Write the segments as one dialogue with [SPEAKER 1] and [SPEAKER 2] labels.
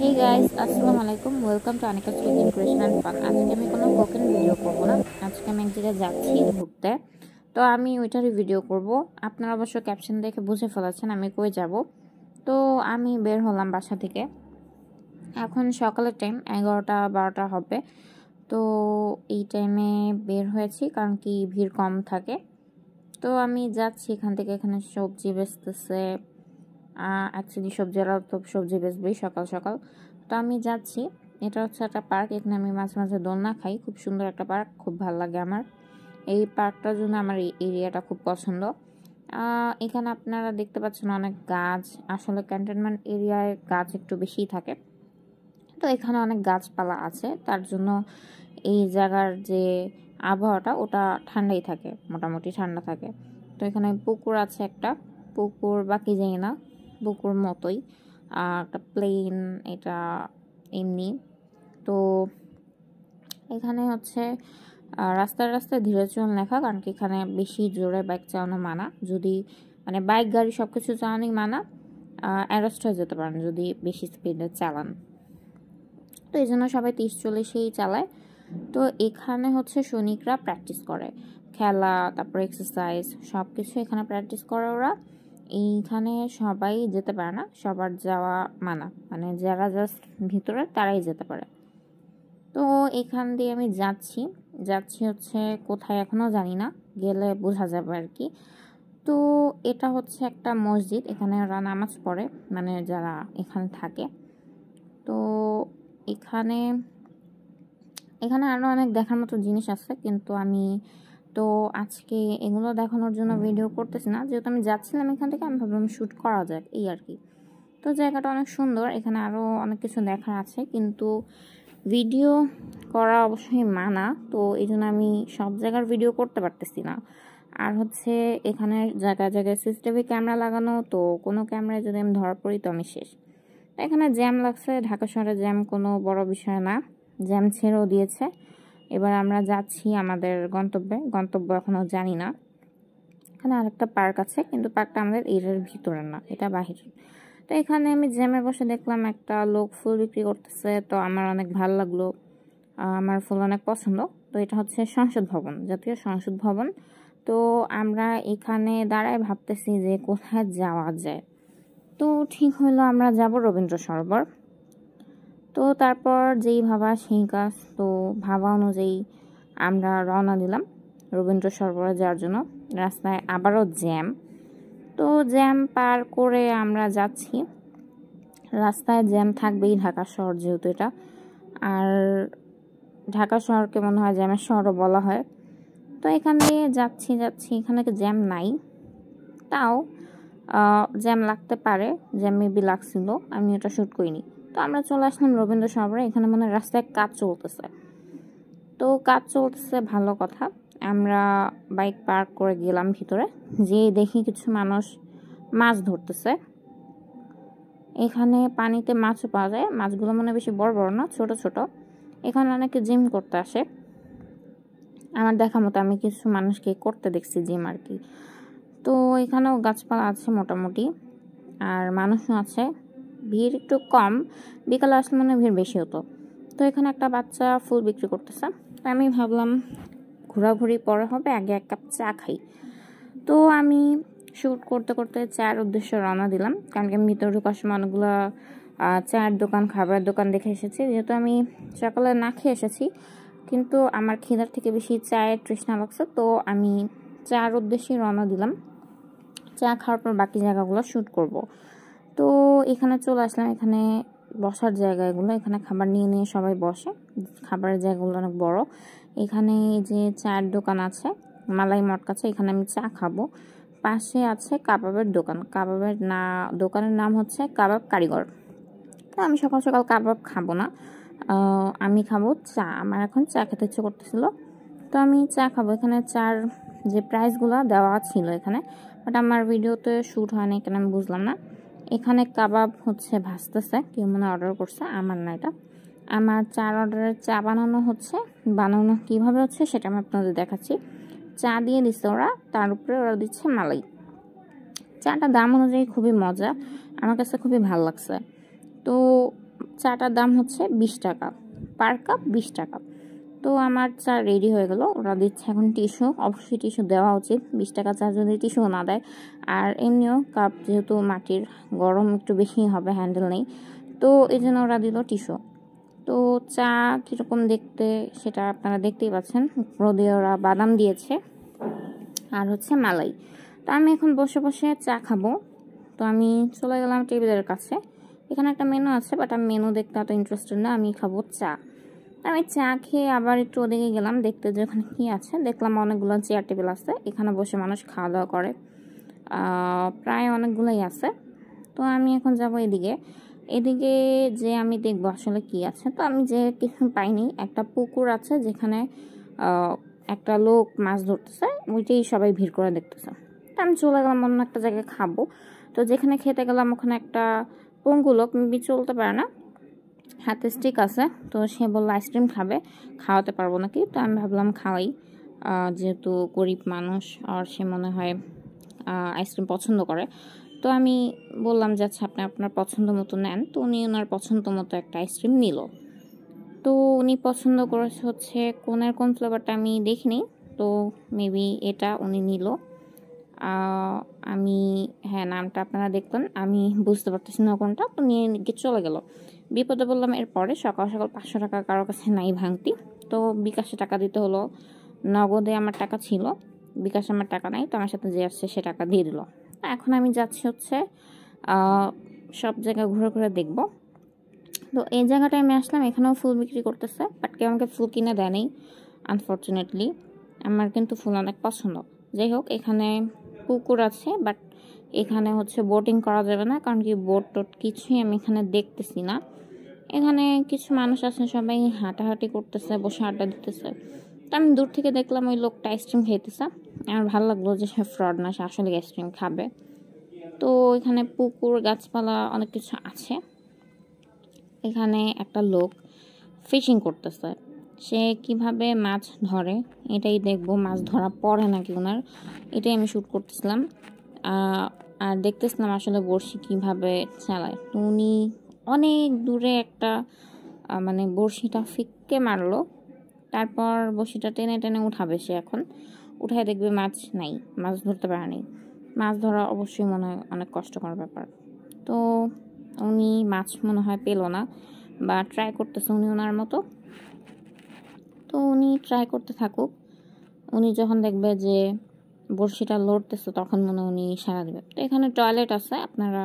[SPEAKER 1] হে guys আসসালামু আলাইকুম welcome to অনেক কুকিং ক্রিয়েশন অ্যান্ড ফান আজকে আমি কোনো কুকিং ভিডিও করব না আজকে আমি এক জায়গায় যাচ্ছি ঘুরতে তো আমি ওইটারই ভিডিও করব আপনারা অবশ্য ক্যাপশন দেখে বুঝে ফেলাচ্ছেন আমি কই যাব তো আমি বের হলাম বাসা থেকে এখন সকালের টাইম এগারোটা বারোটা হবে তো এই টাইমে বের হয়েছি কারণ কি ভিড় কম থাকে তো আমি যাচ্ছি এখান থেকে এখানে সবজি বেচতেছে অ্যাকচুয়ালি সবজি আলাদা তো সবজি বেচবে সকাল সকাল তো আমি যাচ্ছি এটা হচ্ছে একটা পার্ক এখানে আমি মাঝে মাঝে দোলনা খাই খুব সুন্দর একটা পার্ক খুব ভালো লাগে আমার এই পার্কটার জন্য আমার এই এরিয়াটা খুব পছন্দ এখানে আপনারা দেখতে পাচ্ছেন অনেক গাছ আসলে ক্যান্টনমেন্ট এরিয়ায় গাছ একটু বেশি থাকে তো এখানে অনেক গাছপালা আছে তার জন্য এই জায়গার যে আবহাওয়াটা ওটা ঠান্ডাই থাকে মোটামুটি ঠান্ডা থাকে তো এখানে পুকুর আছে একটা পুকুর বাকি যাই না বুকুর মতোই আর একটা প্লেন এটা এমনি তো এখানে হচ্ছে রাস্তায় রাস্তায় চল লেখা কারণ কি এখানে বেশি জোরে বাইক চালানো মানা যদি মানে বাইক গাড়ি সব কিছু চালানোই মানা অ্যারেস্ট হয়ে যেতে পারেন যদি বেশি স্পিডে চালান তো এই জন্য সবাই তিরিশ চল্লিশেই চালায় তো এখানে হচ্ছে সৈনিকরা প্র্যাকটিস করে খেলা তারপর এক্সারসাইজ সব কিছু এখানে প্র্যাকটিস করে ওরা এইখানে সবাই যেতে পারে না সবার যাওয়া মানা মানে যারা জাস্ট ভিতরে তারাই যেতে পারে তো এখান দিয়ে আমি যাচ্ছি যাচ্ছি হচ্ছে কোথায় এখনও জানি না গেলে বোঝা যাবে আর কি তো এটা হচ্ছে একটা মসজিদ এখানে ওরা নামাজ পড়ে মানে যারা এখানে থাকে তো এখানে এখানে আরও অনেক দেখার মতো জিনিস আছে কিন্তু আমি তো আজকে এগুলো দেখানোর জন্য ভিডিও করতেছি না যেহেতু আমি যাচ্ছিলাম এখান থেকে আমি ভাবলাম শ্যুট করা যাক এই আর কি তো জায়গাটা অনেক সুন্দর এখানে আরও অনেক কিছু দেখার আছে কিন্তু ভিডিও করা অবশ্যই মানা তো এই জন্য আমি সব জায়গার ভিডিও করতে পারতেছি না আর হচ্ছে এখানে জায়গায় জায়গায় সিসিটিভি ক্যামেরা লাগানো তো কোনো ক্যামেরায় যদি আমি ধরা পড়ি তো আমি শেষ তো এখানে জ্যাম লাগছে ঢাকা শহরে জ্যাম কোনো বড় বিষয় না জ্যাম ছেড়েও দিয়েছে এবার আমরা যাচ্ছি আমাদের গন্তব্যে গন্তব্য এখনও জানি না এখানে আরেকটা পার্ক আছে কিন্তু পার্কটা আমাদের এরিয়ার ভিতরে না এটা বাহিরে তো এখানে আমি জ্যামে বসে দেখলাম একটা লোক ফুল বিক্রি করতেছে তো আমার অনেক ভাল লাগলো আমার ফুল অনেক পছন্দ তো এটা হচ্ছে সংসদ ভবন জাতীয় সংসদ ভবন তো আমরা এখানে দাঁড়ায় ভাবতেছি যে কোথায় যাওয়া যায় তো ঠিক হলো আমরা যাব রবীন্দ্র সরোবর তো তারপর যেই ভাবা সেই কাজ তো ভাবা অনুযায়ী আমরা রওনা দিলাম রবীন্দ্র সরোবরে যাওয়ার জন্য রাস্তায় আবারও জ্যাম তো জ্যাম পার করে আমরা যাচ্ছি রাস্তায় জ্যাম থাকবেই ঢাকা শহর যেহেতু এটা আর ঢাকা শহরকে মনে হয় জ্যামের শহরও বলা হয় তো এখান দিয়ে যাচ্ছি যাচ্ছি এখানে জ্যাম নাই তাও জ্যাম লাগতে পারে জ্যাম মেবি লাগছিল আমি ওটা শ্যুট করিনি তো আমরা চলে আসলাম রবীন্দ্র সরোবরে এখানে মনে রাস্তায় কাজ চলতেছে তো কাজ চলতেছে ভালো কথা আমরা বাইক পার্ক করে গেলাম ভিতরে যে দেখি কিছু মানুষ মাছ ধরতেছে এখানে পানিতে মাছও পাওয়া যায় মাছগুলো মনে বেশি বড় বড় না ছোট ছোট এখানে অনেকে জিম করতে আসে আমার দেখা মতো আমি কিছু মানুষকে করতে দেখছি জিম আর কি তো এখানেও গাছপালা আছে মোটামুটি আর মানুষও আছে ভিড় একটু কম বিকালে আসলে মানে ভিড় বেশি হতো তো এখানে একটা বাচ্চা ফুল বিক্রি করতেছে আমি ভাবলাম ঘোরাঘুরি পরে হবে আগে এক কাপ চা খাই তো আমি শ্যুট করতে করতে চায়ের উদ্দেশ্যে রওনা দিলাম কারণ কি আমি ভিতরে ঢুকার সময় অনেকগুলো চায়ের দোকান খাবারের দোকান দেখে এসেছি যেহেতু আমি সকালে না খেয়ে এসেছি কিন্তু আমার খিদার থেকে বেশি চায়ের তৃষ্ণা লাগছে তো আমি চার উদ্দেশ্যে রওনা দিলাম চা খাওয়ার পর বাকি জায়গাগুলো শ্যুট করব তো এখানে চলে আসলাম এখানে বসার জায়গাগুলো এখানে খাবার নিয়ে নিয়ে সবাই বসে খাবারের জায়গাগুলো অনেক বড় এখানে যে চায়ের দোকান আছে মালাই মটকাছে এখানে আমি চা খাবো পাশে আছে কাবাবের দোকান কাবাবের না দোকানের নাম হচ্ছে কাবাব কারিগর তো আমি সকাল সকাল কাবাব খাবো না আমি খাবো চা আমার এখন চা খেতে ইচ্ছে করতেছিল তো আমি চা খাবো এখানে চার যে প্রাইসগুলো দেওয়া ছিল এখানে বাট আমার ভিডিওতে শ্যুট হয়নি এখানে আমি বুঝলাম না এখানে কাবাব হচ্ছে ভাসতেছে কেউ মনে অর্ডার করছে আমার না এটা আমার চার অর্ডারের চা বানানো হচ্ছে বানানো কিভাবে হচ্ছে সেটা আমি আপনাদের দেখাচ্ছি চা দিয়ে দিচ্ছে ওরা তার উপরে ওরা দিচ্ছে মালাই চাটা দাম অনুযায়ী খুবই মজা আমার কাছে খুবই ভাল লাগছে তো চাটার দাম হচ্ছে বিশ টাকা পার কাপ বিশ টাকা তো আমার চা রেডি হয়ে গেল ওরা দিচ্ছে এখন টিস্যু অবশ্যই টিস্যু দেওয়া উচিত বিশ টাকা চা যদি টিস্যু না দেয় আর এমনিও কাপ যেহেতু মাটির গরম একটু বেশি হবে হ্যান্ডেল নেই তো এই জন্য ওরা দিল টিস্যু তো চা কীরকম দেখতে সেটা আপনারা দেখতেই পাচ্ছেন রোদে ওরা বাদাম দিয়েছে আর হচ্ছে মালাই তো আমি এখন বসে বসে চা খাবো তো আমি চলে গেলাম টেবিলের কাছে এখানে একটা মেনু আছে বাট আমি মেনু দেখতে এত ইন্টারেস্টেড না আমি খাবো চা আমি চা খেয়ে আবার একটু ওদিকে গেলাম দেখতে যে ওখানে কী আছে দেখলাম অনেকগুলো চেয়ার টেবিল আছে এখানে বসে মানুষ খাওয়া দাওয়া করে প্রায় অনেকগুলোই আছে তো আমি এখন যাব এদিকে এদিকে যে আমি দেখবো আসলে কি আছে তো আমি যে কিছু পাইনি একটা পুকুর আছে যেখানে একটা লোক মাছ ধরতেছে ওইটাই সবাই ভিড় করে দেখতেছে তো আমি চলে গেলাম অন্য একটা জায়গায় খাবো তো যেখানে খেতে গেলাম ওখানে একটা পঙ্গু লোক মেবি চলতে পারে না হাতে স্টিক আছে তো সে বললো আইসক্রিম খাবে খাওয়াতে পারবো নাকি তো আমি ভাবলাম খাওয়াই যেহেতু গরিব মানুষ আর সে মনে হয় আইসক্রিম পছন্দ করে তো আমি বললাম যে আচ্ছা আপনি আপনার পছন্দ মতো নেন তো উনি ওনার পছন্দ মতো একটা আইসক্রিম নিল তো উনি পছন্দ করেছে হচ্ছে কোনের কোন ফ্লেভারটা আমি দেখিনি তো মেবি এটা উনি নিল আমি হ্যাঁ নামটা আপনারা দেখবেন আমি বুঝতে পারতেছি না কোনটা তো নিয়ে চলে গেল বিপদে বললাম এরপরে সকাল সকাল পাঁচশো টাকা কারোর কাছে নাই ভাঙতি তো বিকাশে টাকা দিতে হলো নগদে আমার টাকা ছিল বিকাশে আমার টাকা নাই তো আমার সাথে যে আসছে সে টাকা দিয়ে দিল এখন আমি যাচ্ছি হচ্ছে সব জায়গা ঘুরে ঘুরে দেখব তো এই জায়গাটায় আমি আসলাম এখানেও ফুল বিক্রি করতেছে বাট কেউ আমাকে ফুল কিনে দেয়নি আনফর্চুনেটলি আমার কিন্তু ফুল অনেক পছন্দ যাই হোক এখানে পুকুর আছে বাট এখানে হচ্ছে বোটিং করা যাবে না কারণ কি বোট টোট কিছুই আমি এখানে দেখতেছি না এখানে কিছু মানুষ আছে সবাই হাঁটাহাঁটি করতেছে বসে আড্ডা দিতেছে তো আমি দূর থেকে দেখলাম ওই লোকটা আইসক্রিম খেতেছে আমার ভালো লাগলো যে সে ফ্রড না সে আসলে আইসক্রিম খাবে তো এখানে পুকুর গাছপালা অনেক কিছু আছে এখানে একটা লোক ফিশিং করতেছে সে কিভাবে মাছ ধরে এটাই দেখবো মাছ ধরা পড়ে নাকি ওনার এটাই আমি শ্যুট করতেছিলাম আর দেখতেছিলাম আসলে বড়শি কীভাবে চালায় তো উনি অনেক দূরে একটা মানে বড়শিটা ফিককে মারলো তারপর বড়শিটা টেনে টেনে উঠাবে সে এখন উঠায় দেখবে মাছ নাই মাছ ধরতে পারেনি মাছ ধরা অবশ্যই মনে হয় অনেক কষ্টকর ব্যাপার তো উনি মাছ মনে হয় পেল না বা ট্রাই করতেছে উনি ওনার মতো তো উনি ট্রাই করতে থাকুক উনি যখন দেখবে যে বড়শিটা লড়তেছে তখন মনে উনি সারা দেবে তো এখানে টয়লেট আছে আপনারা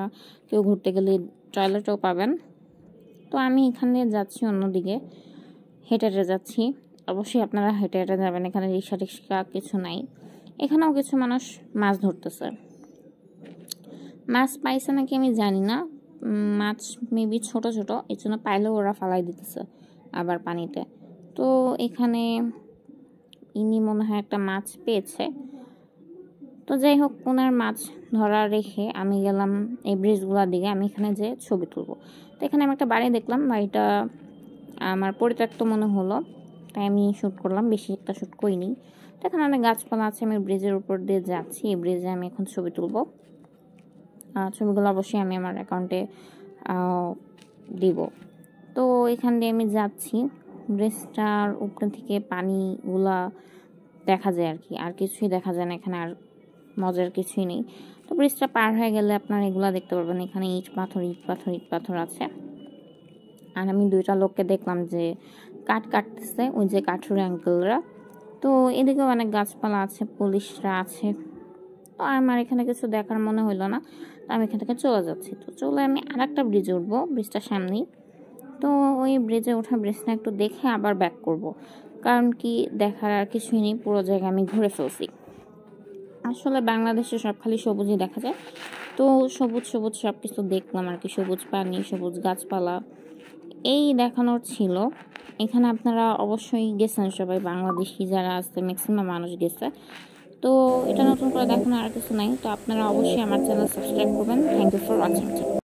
[SPEAKER 1] কেউ ঘুরতে গেলে টয়লেটও পাবেন তো আমি এখান দিয়ে যাচ্ছি অন্যদিকে হেঁটে হেঁটে যাচ্ছি অবশ্যই আপনারা হেঁটে হেঁটে যাবেন এখানে রিক্সা টিক্সা কিছু নাই এখানেও কিছু মানুষ মাছ ধরতেছে মাছ পাইছে নাকি আমি জানি না মাছ মেবি ছোট ছোট এর জন্য পাইলেও ওরা ফালাই দিতেছে আবার পানিতে তো এখানে ইনি মনে হয় একটা মাছ পেয়েছে তো যাই হোক ওনার মাছ ধরা রেখে আমি গেলাম এই ব্রিজগুলোর দিকে আমি এখানে যে ছবি তুলব তো এখানে আমি একটা বাড়ি দেখলাম বাড়িটা আমার পরিত্যক্ত মনে হলো তাই আমি শ্যুট করলাম বেশি একটা শ্যুট করিনি তো এখানে অনেক গাছপালা আছে আমি ব্রিজের উপর দিয়ে যাচ্ছি এই ব্রিজে আমি এখন ছবি তুলব ছবিগুলো অবশ্যই আমি আমার অ্যাকাউন্টে দিব তো এখান দিয়ে আমি যাচ্ছি ব্রিজটার উপরে থেকে পানিগুলা দেখা যায় আর কি আর কিছুই দেখা যায় না এখানে আর মজার কিছুই নেই তো ব্রিজটা পার হয়ে গেলে আপনারা এগুলো দেখতে পারবেন এখানে ইট পাথর ইট পাথর ইট পাথর আছে আর আমি দুইটা লোককে দেখলাম যে কাঠ কাটতেছে ওই যে কাঠুরে আঙ্কেলরা তো এদিকেও অনেক গাছপালা আছে পুলিশরা আছে তো আমার এখানে কিছু দেখার মনে হইলো না তো আমি এখান থেকে চলে যাচ্ছি তো চলে আমি আর একটা ব্রিজে উঠবো ব্রিজটার সামনেই তো ওই ব্রিজে ওঠা ব্রিজটা একটু দেখে আবার ব্যাক করব। কারণ কি দেখার আর কিছুই নেই পুরো জায়গা আমি ঘুরে ফেলছি আসলে বাংলাদেশে সব খালি সবুজই দেখা যায় তো সবুজ সবুজ সব কিছু দেখলাম আর কি সবুজ পানি সবুজ গাছপালা এই দেখানোর ছিল এখানে আপনারা অবশ্যই গেছেন সবাই বাংলাদেশি যারা আছে ম্যাক্সিমাম মানুষ গেছে তো এটা নতুন করে দেখানো আর কিছু নাই তো আপনারা অবশ্যই আমার চ্যানেল সাবস্ক্রাইব করবেন থ্যাংক ইউ ফর ওয়াচিং